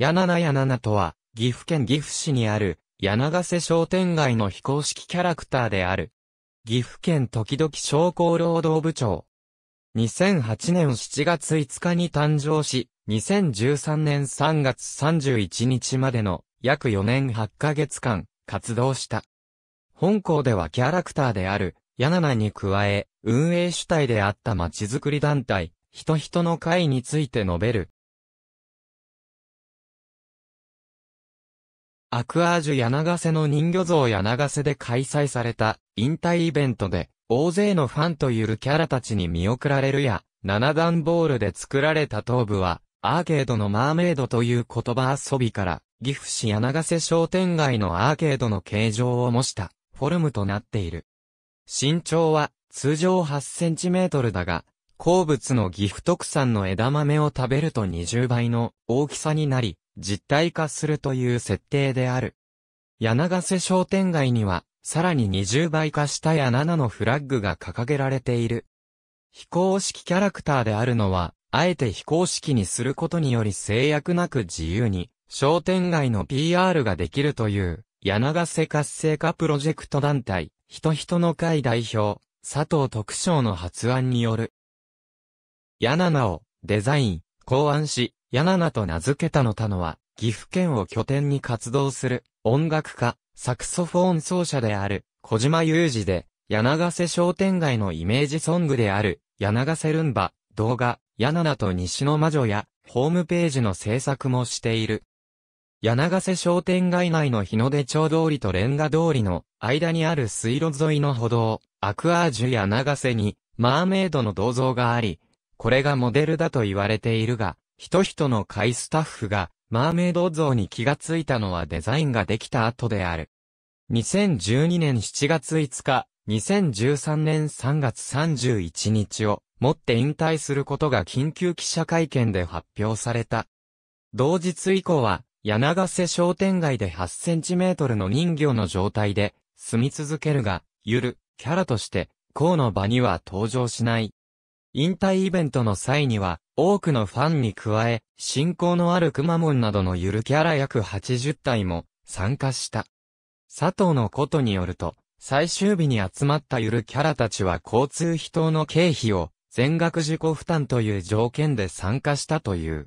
ヤナナヤナナとは、岐阜県岐阜市にある、柳瀬商店街の非公式キャラクターである。岐阜県時々商工労働部長。2008年7月5日に誕生し、2013年3月31日までの約4年8ヶ月間活動した。本校ではキャラクターである、ヤナナに加え、運営主体であったまちづくり団体、人々の会について述べるアクアージュ柳瀬の人魚像柳瀬で開催された引退イベントで、大勢のファンとゆるキャラたちに見送られるや、七段ボールで作られた頭部は、アーケードのマーメイドという言葉遊びから、岐阜市柳瀬商店街のアーケードの形状を模したフォルムとなっている。身長は通常8センチメートルだが、好物の岐阜特産の枝豆を食べると20倍の大きさになり、実体化するという設定である。柳瀬商店街には、さらに20倍化した柳のフラッグが掲げられている。非公式キャラクターであるのは、あえて非公式にすることにより制約なく自由に、商店街の PR ができるという、柳瀬活性化プロジェクト団体、人人の会代表、佐藤徳章の発案による。柳を、デザイン、考案し、ヤナナと名付けたのたのは、岐阜県を拠点に活動する音楽家、サクソフォーン奏者である小島雄二で、柳瀬商店街のイメージソングである柳瀬ルンバ、動画、ヤナナと西の魔女や、ホームページの制作もしている。柳瀬商店街内の日の出町通りとレンガ通りの間にある水路沿いの歩道、アクアージュ柳瀬に、マーメイドの銅像があり、これがモデルだと言われているが、人々の会スタッフが、マーメイド像に気がついたのはデザインができた後である。2012年7月5日、2013年3月31日をもって引退することが緊急記者会見で発表された。同日以降は、柳瀬商店街で8センチメートルの人魚の状態で、住み続けるが、ゆる、キャラとして、こうの場には登場しない。引退イベントの際には、多くのファンに加え、信仰のあるくまモンなどのゆるキャラ約80体も参加した。佐藤のことによると、最終日に集まったゆるキャラたちは交通費等の経費を全額自己負担という条件で参加したという。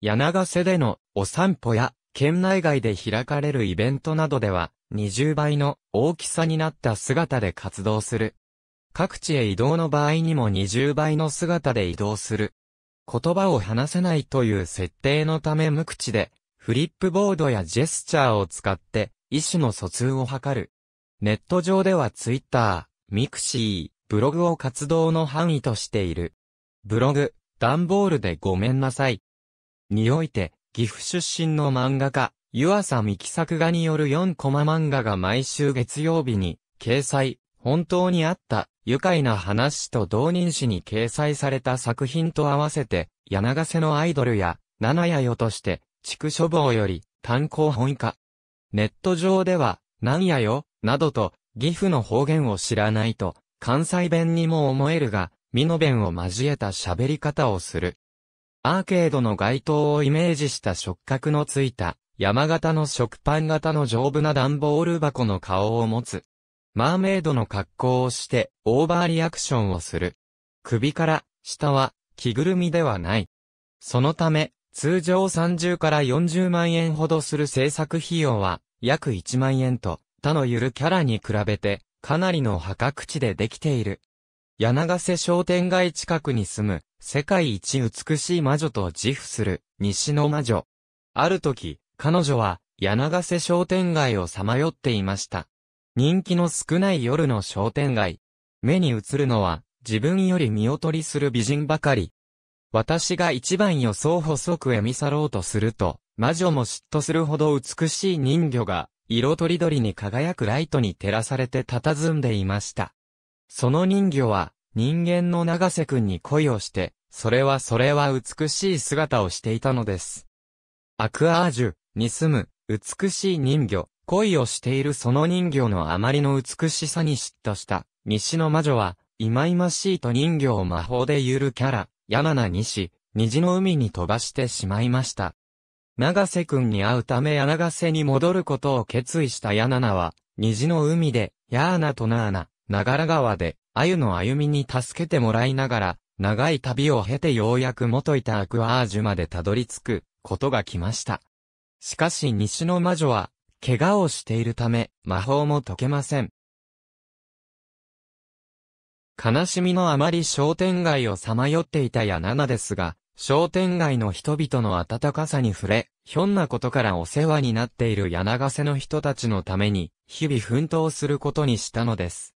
柳瀬でのお散歩や県内外で開かれるイベントなどでは20倍の大きさになった姿で活動する各地へ移動の場合にも20倍の姿で移動する。言葉を話せないという設定のため無口で、フリップボードやジェスチャーを使って、意思の疎通を図る。ネット上ではツイッター、ミクシー、ブログを活動の範囲としている。ブログ、ダンボールでごめんなさい。において、岐阜出身の漫画家、湯浅美希作画による4コマ漫画が毎週月曜日に掲載、本当にあった、愉快な話と同人誌に掲載された作品と合わせて、柳瀬のアイドルや、七夜よとして、畜書房より、単行本化。ネット上では、なんやよ、などと、岐阜の方言を知らないと、関西弁にも思えるが、美の弁を交えた喋り方をする。アーケードの街灯をイメージした触覚のついた、山形の食パン型の丈夫な段ボール箱の顔を持つ。マーメイドの格好をして、オーバーリアクションをする。首から、下は、着ぐるみではない。そのため、通常30から40万円ほどする制作費用は、約1万円と、他のゆるキャラに比べて、かなりの破格値でできている。柳瀬商店街近くに住む、世界一美しい魔女と自負する、西の魔女。ある時、彼女は、柳瀬商店街をさまよっていました。人気の少ない夜の商店街。目に映るのは、自分より見劣りする美人ばかり。私が一番予想細く絵見去ろうとすると、魔女も嫉妬するほど美しい人魚が、色とりどりに輝くライトに照らされて佇んでいました。その人魚は、人間の長瀬くんに恋をして、それはそれは美しい姿をしていたのです。アクアージュに住む美しい人魚、恋をしているその人魚のあまりの美しさに嫉妬した、西の魔女は、忌々しいと人魚を魔法でゆるキャラ、ヤナナ西、虹の海に飛ばしてしまいました。長瀬くんに会うため柳瀬に戻ることを決意したヤナナは、虹の海で、ヤーナとナーナ、長良川で、ユの歩みに助けてもらいながら、長い旅を経てようやく元いたアクアージュまでたどり着くことが来ました。しかし西の魔女は、怪我をしているため、魔法も解けません。悲しみのあまり商店街をさまよっていたヤナナですが、商店街の人々の温かさに触れ、ひょんなことからお世話になっている柳瀬の人たちのために、日々奮闘することにしたのです。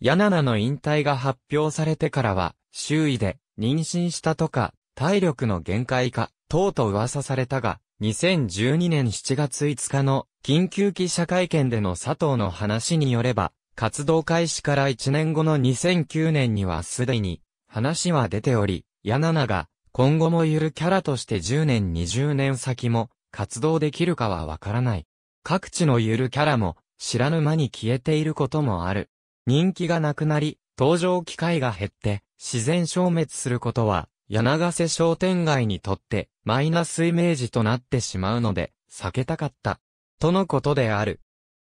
ヤナナの引退が発表されてからは、周囲で、妊娠したとか、体力の限界か、とうと噂されたが、2012年7月5日の緊急記者会見での佐藤の話によれば、活動開始から1年後の2009年にはすでに話は出ており、ヤナナが今後もゆるキャラとして10年20年先も活動できるかはわからない。各地のゆるキャラも知らぬ間に消えていることもある。人気がなくなり、登場機会が減って自然消滅することは柳瀬商店街にとって、マイナスイメージとなってしまうので、避けたかった。とのことである。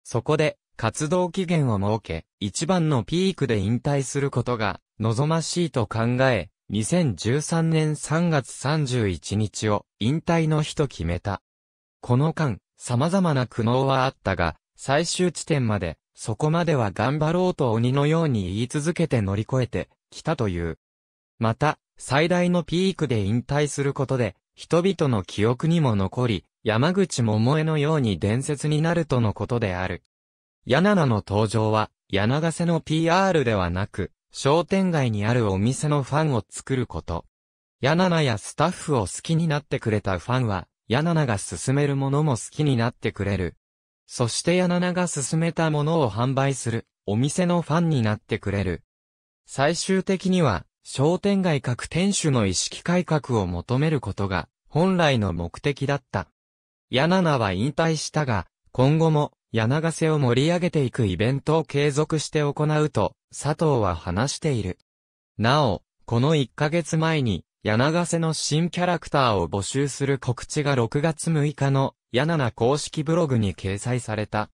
そこで、活動期限を設け、一番のピークで引退することが、望ましいと考え、2013年3月31日を、引退の日と決めた。この間、様々な苦悩はあったが、最終地点まで、そこまでは頑張ろうと鬼のように言い続けて乗り越えてきたという。また、最大のピークで引退することで、人々の記憶にも残り、山口桃江のように伝説になるとのことである。ヤナナの登場は、柳瀬の PR ではなく、商店街にあるお店のファンを作ること。ヤナナやスタッフを好きになってくれたファンは、ヤナナが勧めるものも好きになってくれる。そしてヤナナが勧めたものを販売する、お店のファンになってくれる。最終的には、商店街各店主の意識改革を求めることが本来の目的だった。ヤナナは引退したが、今後も柳瀬を盛り上げていくイベントを継続して行うと佐藤は話している。なお、この1ヶ月前に柳瀬の新キャラクターを募集する告知が6月6日の柳ナ公式ブログに掲載された。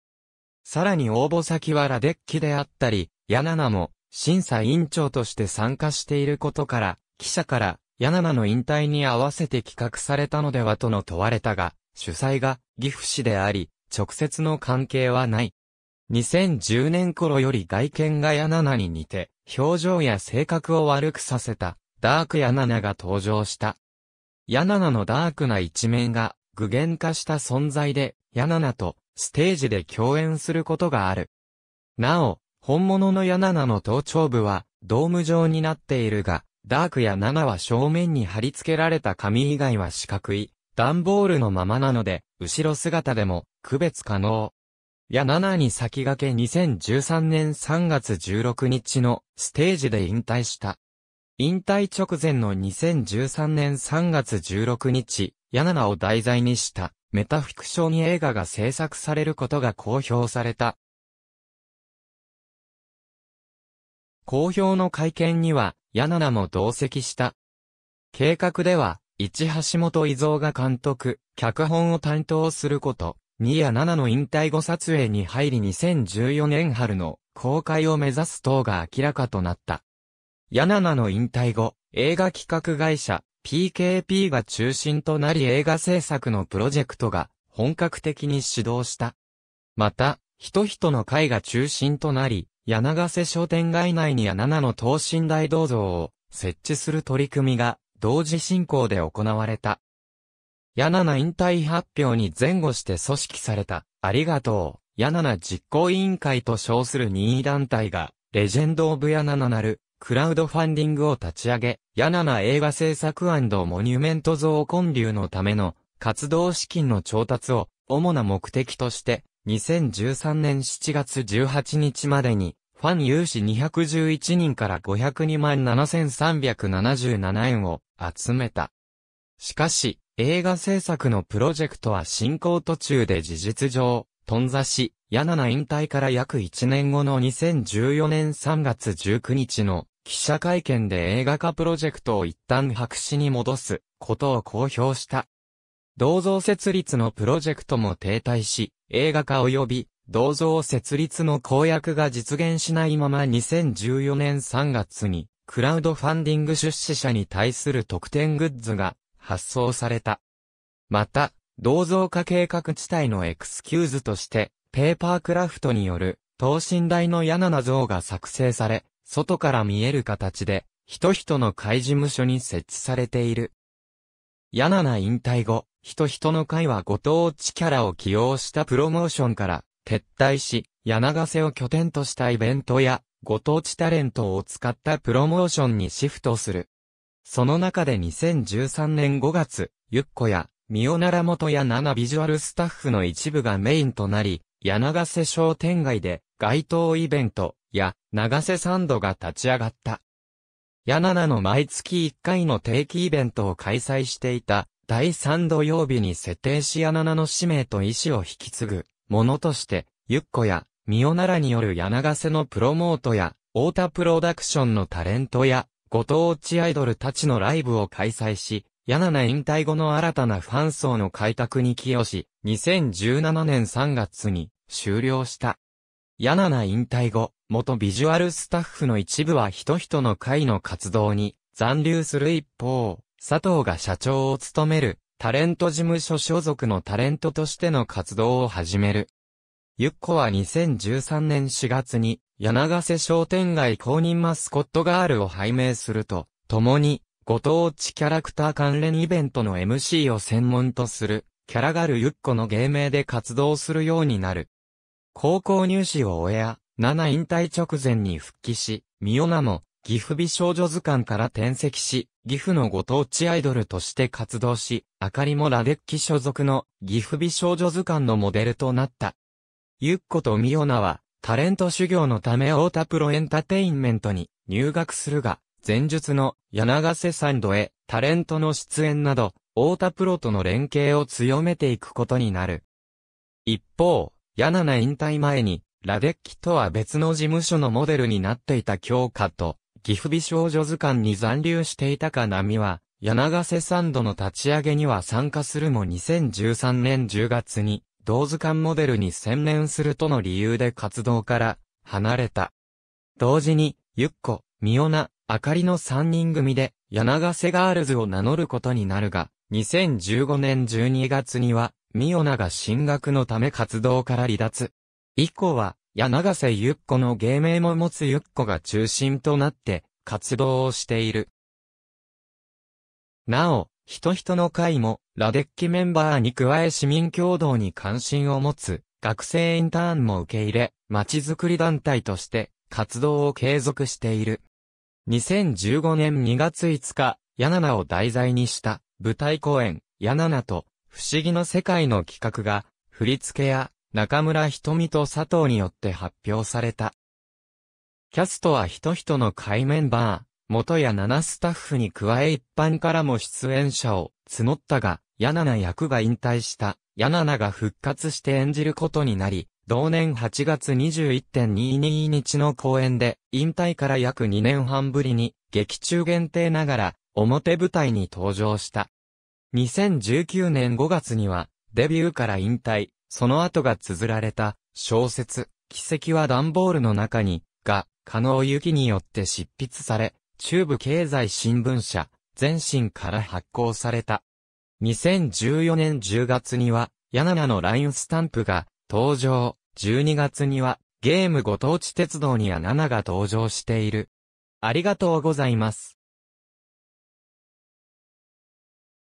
さらに応募先はラデッキであったり、ヤナナも審査委員長として参加していることから、記者から、ヤナナの引退に合わせて企画されたのではとの問われたが、主催が岐阜市であり、直接の関係はない。2010年頃より外見がヤナナに似て、表情や性格を悪くさせた、ダークヤナナが登場した。ヤナナのダークな一面が具現化した存在で、ヤナナとステージで共演することがある。なお、本物のヤナナの頭頂部はドーム状になっているが、ダークやナナは正面に貼り付けられた紙以外は四角い、段ボールのままなので、後ろ姿でも区別可能。ヤナナに先駆け2013年3月16日のステージで引退した。引退直前の2013年3月16日、ヤナナを題材にしたメタフィクション映画が制作されることが公表された。公表の会見には、ヤナナも同席した。計画では、一橋本伊蔵が監督、脚本を担当すること、2や7の引退後撮影に入り2014年春の公開を目指す等が明らかとなった。ヤナナの引退後、映画企画会社 PKP が中心となり映画制作のプロジェクトが本格的に始動した。また、人々の会が中心となり、柳瀬商店街内には7の等身大銅像を設置する取り組みが同時進行で行われた。ヤナナ引退発表に前後して組織された、ありがとう、ヤナナ実行委員会と称する任意団体が、レジェンド・オブ・ヤナナなる、クラウドファンディングを立ち上げ、ヤナナ映画制作モニュメント像建立のための、活動資金の調達を、主な目的として、2013年7月18日までに、ファン有志211人から502万7377円を集めた。しかし、映画制作のプロジェクトは進行途中で事実上、頓挫し、ヤナナ引退から約1年後の2014年3月19日の記者会見で映画化プロジェクトを一旦白紙に戻すことを公表した。銅像設立のプロジェクトも停滞し、映画化及び銅像設立の公約が実現しないまま2014年3月に、クラウドファンディング出資者に対する特典グッズが発送された。また、銅像化計画地帯のエクスキューズとして、ペーパークラフトによる等身大のヤナナ像が作成され、外から見える形で、人々の会事務所に設置されている。ヤナナ引退後、人人の会はご当地キャラを起用したプロモーションから撤退し、柳瀬を拠点としたイベントや、ご当地タレントを使ったプロモーションにシフトする。その中で2013年5月、ゆっこや、みおならもとや7ビジュアルスタッフの一部がメインとなり、柳瀬商店街で街頭イベントや長瀬サンドが立ち上がった。柳瀬の毎月1回の定期イベントを開催していた第3土曜日に設定しナナの使命と意志を引き継ぐ、ものとして、ゆっこや、みおならによる柳瀬のプロモートや、太田プロダクションのタレントや、ご当地アイドルたちのライブを開催し、ナナ引退後の新たなファン層の開拓に寄与し、2017年3月に終了した。ナナ引退後、元ビジュアルスタッフの一部は人々の会の活動に残留する一方、佐藤が社長を務める、タレント事務所所属のタレントとしての活動を始める。ゆっこは2013年4月に、柳瀬商店街公認マスコットガールを拝命すると、共に、ご当地キャラクター関連イベントの MC を専門とする、キャラガルゆっこの芸名で活動するようになる。高校入試を終えや、7引退直前に復帰し、ミオナも、岐阜美少女図鑑から転籍し、岐阜のご当地アイドルとして活動し、あかりもラデッキ所属の岐阜美少女図鑑のモデルとなった。ゆっことみおなは、タレント修行のため太田プロエンタテインメントに入学するが、前述の柳瀬サンドへタレントの出演など、太田プロとの連携を強めていくことになる。一方、ヤナナ引退前に、ラデッキとは別の事務所のモデルになっていた京香と、岐阜美少女図鑑に残留していたか波は、柳瀬サンドの立ち上げには参加するも2013年10月に、同図鑑モデルに専念するとの理由で活動から離れた。同時に、ゆっこ、みおな、あかりの3人組で、柳瀬ガールズを名乗ることになるが、2015年12月には、みおなが進学のため活動から離脱。以降は、や長瀬ゆっ子の芸名も持つゆっ子が中心となって活動をしている。なお、人々の会も、ラデッキメンバーに加え市民共同に関心を持つ、学生インターンも受け入れ、街づくり団体として、活動を継続している。2015年2月5日、ヤナナを題材にした舞台公演、ヤナナと不思議の世界の企画が、振り付けや中村瞳と佐藤によって発表された。キャストは人々の会メンバー、元や7スタッフに加え一般からも出演者を募ったが、ヤナナ役が引退した、ヤナナが復活して演じることになり、同年8月21.22日の公演で、引退から約2年半ぶりに、劇中限定ながら、表舞台に登場した。2019年5月には、デビューから引退、その後が綴られた小説、奇跡は段ボールの中に、が、加納由によって執筆され、中部経済新聞社、全身から発行された。2014年10月には、ヤナナのラインスタンプが登場。12月には、ゲームご当地鉄道にヤナナが登場している。ありがとうございます。